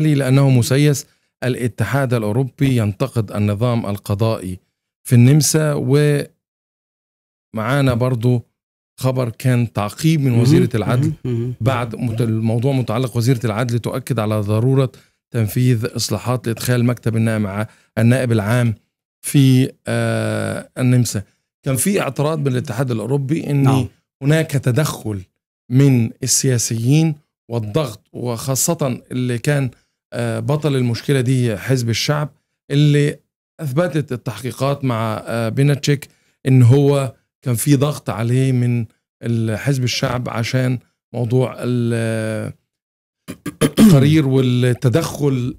لأنه مسيس الاتحاد الأوروبي ينتقد النظام القضائي في النمسا ومعانا برضو خبر كان تعقيب من وزيرة العدل بعد الموضوع متعلق وزيرة العدل تؤكد على ضرورة تنفيذ إصلاحات لإدخال مكتب النائب النائب العام في آه، النمسا كان في اعتراض من الاتحاد الأوروبي أن نعم. هناك تدخل من السياسيين والضغط وخاصة اللي كان آه، بطل المشكله دي حزب الشعب اللي اثبتت التحقيقات مع آه، بيناتشيك ان هو كان في ضغط عليه من حزب الشعب عشان موضوع آه، القرير والتدخل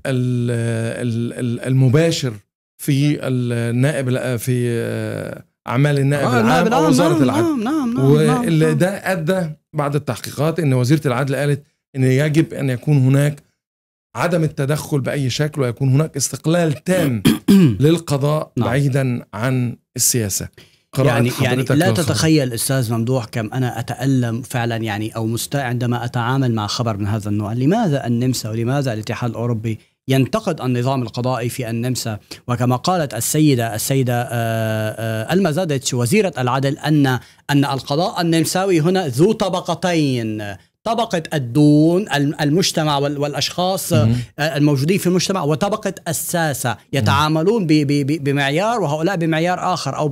المباشر في النائب في اعمال النائب آه العام او وزاره نعم، العدل نعم نعم نعم واللي ده ادى بعد التحقيقات ان وزيره العدل قالت ان يجب ان يكون هناك عدم التدخل باي شكل ويكون هناك استقلال تام للقضاء نعم. بعيدا عن السياسه يعني يعني لا تتخيل استاذ ممدوح كم انا اتالم فعلا يعني او مستاء عندما اتعامل مع خبر من هذا النوع، لماذا النمسا ولماذا الاتحاد الاوروبي ينتقد النظام القضائي في النمسا وكما قالت السيده السيده آه، آه، المزادتش وزيره العدل ان ان القضاء النمساوي هنا ذو طبقتين طبقة الدون المجتمع والأشخاص آه، الموجودين في المجتمع وطبقة الساسة يتعاملون بمعيار وهؤلاء بمعيار آخر أو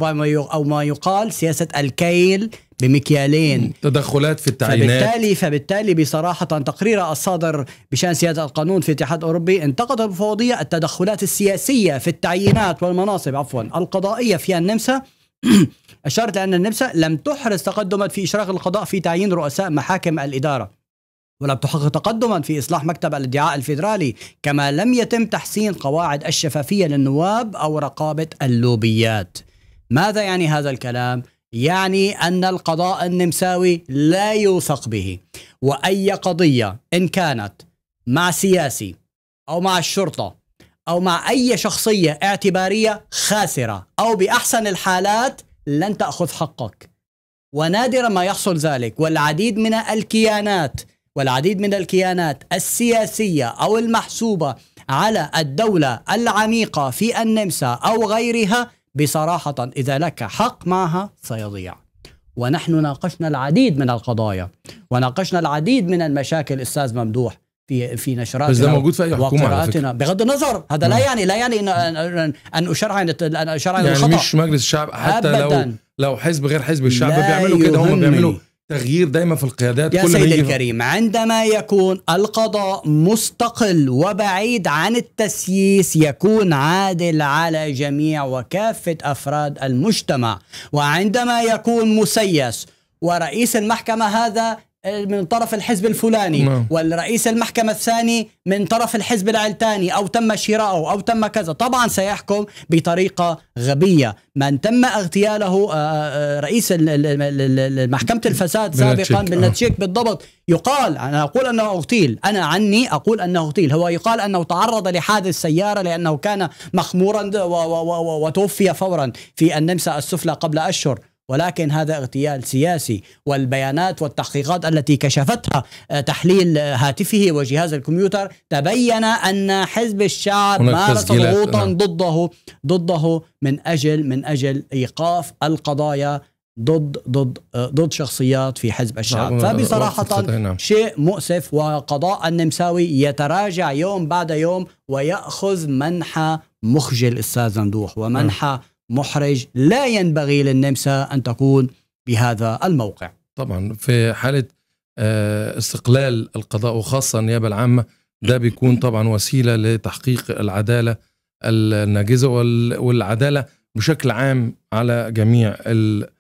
أو ما يقال سياسة الكيل بمكيالين تدخلات في التعيينات فبالتالي فبالتالي بصراحة تقرير الصادر بشأن سيادة القانون في الاتحاد الأوروبي انتقد المفوضية التدخلات السياسية في التعيينات والمناصب عفوا القضائية في النمسا أشرت لأن النمسا لم تحرز تقدما في إشراك القضاء في تعيين رؤساء محاكم الإدارة ولم تحقق تقدما في إصلاح مكتب الادعاء الفيدرالي كما لم يتم تحسين قواعد الشفافية للنواب أو رقابة اللوبيات ماذا يعني هذا الكلام؟ يعني أن القضاء النمساوي لا يوثق به وأي قضية إن كانت مع سياسي أو مع الشرطة أو مع أي شخصية اعتبارية خاسرة أو بأحسن الحالات لن تأخذ حقك ونادرا ما يحصل ذلك والعديد من الكيانات والعديد من الكيانات السياسية أو المحسوبة على الدولة العميقة في النمسا أو غيرها بصراحة إذا لك حق معها سيضيع ونحن ناقشنا العديد من القضايا وناقشنا العديد من المشاكل أستاذ ممدوح في في نشرات بس ده موجود في اي حكومه على فكرة. بغض النظر هذا لا يعني لا يعني ان ان اشرعن ان اشرعن يعني الخطأ. مش مجلس الشعب حتى أبداً. لو لو حزب غير حزب الشعب بيعملوا كده هم بيعملوا تغيير دايما في القيادات يا كل سيدي الكريم عندما يكون القضاء مستقل وبعيد عن التسييس يكون عادل على جميع وكافة أفراد المجتمع وعندما يكون مسيس ورئيس المحكمة هذا من طرف الحزب الفلاني نعم. والرئيس المحكمة الثاني من طرف الحزب العلتاني أو تم شراؤه أو تم كذا طبعا سيحكم بطريقة غبية من تم اغتياله آه، آه، رئيس محكمة الفساد سابقا آه. بالنتشيك بالضبط يقال أنا أقول أنه اغتيل أنا عني أقول أنه اغتيل هو يقال أنه تعرض لحادث سيارة لأنه كان مخمورا وتوفي فورا في النمسا السفلى قبل أشهر ولكن هذا اغتيال سياسي والبيانات والتحقيقات التي كشفتها آه، تحليل آه، هاتفه وجهاز الكمبيوتر تبين ان حزب الشعب مارس ضغوطا نعم. ضده ضده من اجل من اجل ايقاف القضايا ضد ضد آه، ضد شخصيات في حزب الشعب نعم، فبصراحة نعم. شيء مؤسف وقضاء النمساوي يتراجع يوم بعد يوم ويأخذ منحى مخجل أستاذ ممدوح ومنحى محرج لا ينبغي للنمسا أن تكون بهذا الموقع طبعا في حالة آه، استقلال القضاء وخاصة النيابة العامة ده بيكون طبعا وسيلة لتحقيق العدالة الناجزة والعدالة بشكل عام على جميع